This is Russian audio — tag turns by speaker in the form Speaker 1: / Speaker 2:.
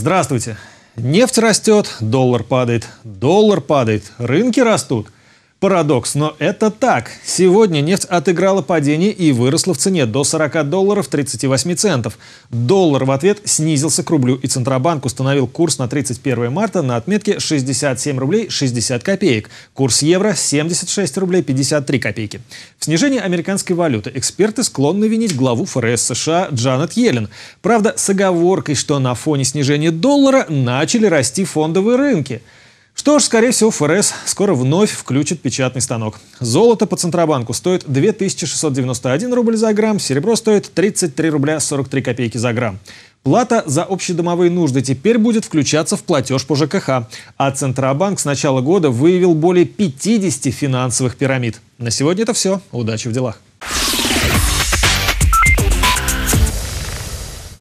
Speaker 1: Здравствуйте. Нефть растет, доллар падает, доллар падает, рынки растут – Парадокс, но это так. Сегодня нефть отыграла падение и выросла в цене до 40 долларов 38 центов. Доллар в ответ снизился к рублю, и Центробанк установил курс на 31 марта на отметке 67 рублей 60 копеек. Курс евро 76 рублей 53 копейки. В снижении американской валюты эксперты склонны винить главу ФРС США Джанет Йеллен. Правда, с оговоркой, что на фоне снижения доллара начали расти фондовые рынки – что ж, скорее всего, ФРС скоро вновь включит печатный станок. Золото по Центробанку стоит 2691 рубль за грамм, серебро стоит 33 рубля 43 копейки за грамм. Плата за общедомовые нужды теперь будет включаться в платеж по ЖКХ, а Центробанк с начала года выявил более 50 финансовых пирамид. На сегодня это все. Удачи в делах.